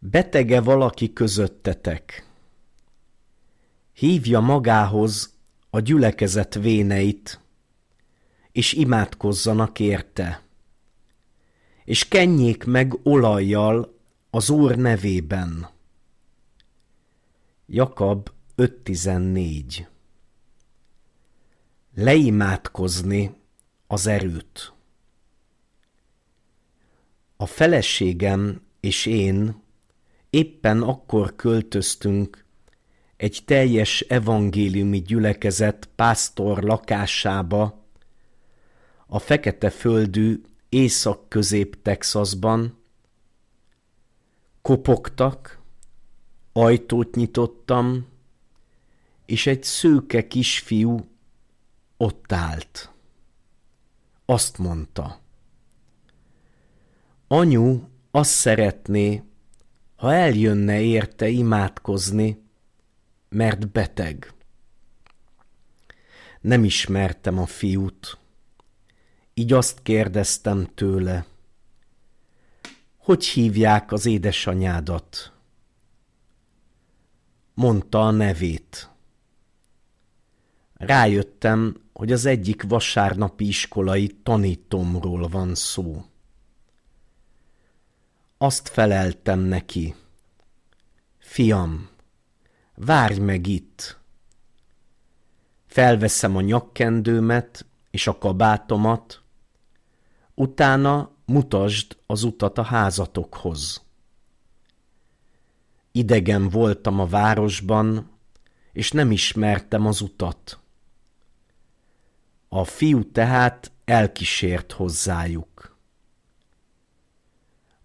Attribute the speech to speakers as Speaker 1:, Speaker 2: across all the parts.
Speaker 1: Betege valaki közöttetek. Hívja magához a gyülekezet véneit, és imádkozzanak érte. És kenjék meg olajjal az Úr nevében. Jakab 5.14 Leimádkozni az erőt A feleségem és én éppen akkor költöztünk egy teljes evangéliumi gyülekezet pásztor lakásába a fekete földű észak-közép-Texasban, kopogtak, ajtót nyitottam, és egy szőke kisfiú ott állt. Azt mondta, anyu azt szeretné, ha eljönne érte imádkozni, mert beteg. Nem ismertem a fiút, így azt kérdeztem tőle, hogy hívják az édesanyádat? Mondta a nevét. Rájöttem, hogy az egyik vasárnapi iskolai tanítomról van szó. Azt feleltem neki. Fiam, várj meg itt! Felveszem a nyakkendőmet és a kabátomat, utána mutasd az utat a házatokhoz. Idegen voltam a városban, és nem ismertem az utat. A fiú tehát elkísért hozzájuk.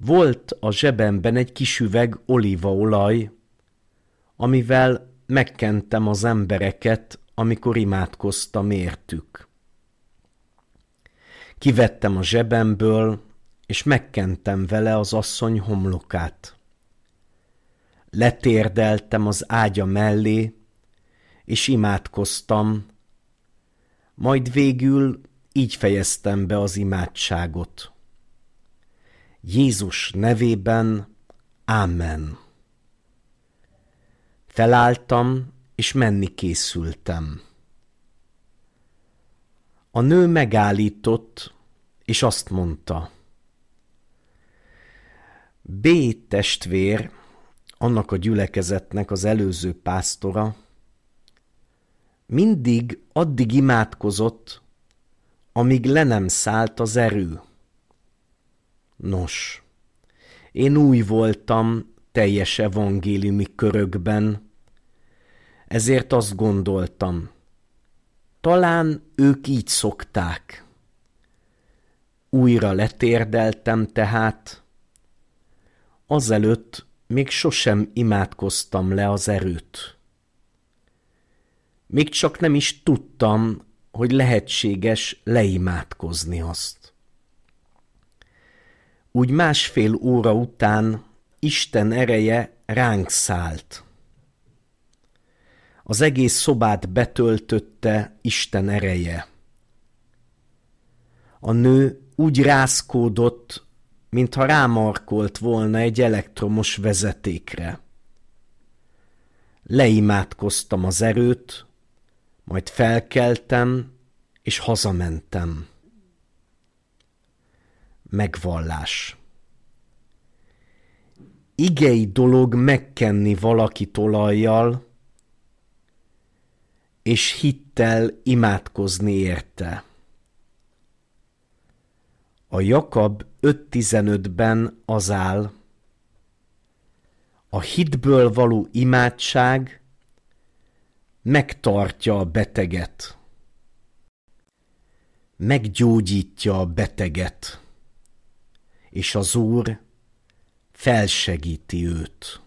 Speaker 1: Volt a zsebemben egy kis üveg olívaolaj, amivel megkentem az embereket, amikor imádkoztam értük. Kivettem a zsebemből, és megkentem vele az asszony homlokát. Letérdeltem az ágya mellé, és imádkoztam, majd végül így fejeztem be az imádságot. Jézus nevében, Amen. Felálltam, és menni készültem. A nő megállított, és azt mondta. B. testvér, annak a gyülekezetnek az előző pásztora, mindig addig imádkozott, amíg le nem szállt az erő. Nos, én új voltam teljes evangéliumi körökben, ezért azt gondoltam, talán ők így szokták. Újra letérdeltem tehát, azelőtt még sosem imádkoztam le az erőt. Még csak nem is tudtam, hogy lehetséges leimádkozni azt. Úgy másfél óra után Isten ereje ránk szállt. Az egész szobát betöltötte Isten ereje. A nő úgy rászkódott, mintha rámarkolt volna egy elektromos vezetékre. Leimádkoztam az erőt, majd felkeltem, és hazamentem megvallás. Igei dolog megkenni valaki olajjal, és hittel imádkozni érte. A Jakab 5.15-ben az áll, a hitből való imádság megtartja a beteget, meggyógyítja a beteget és az Úr felsegíti őt.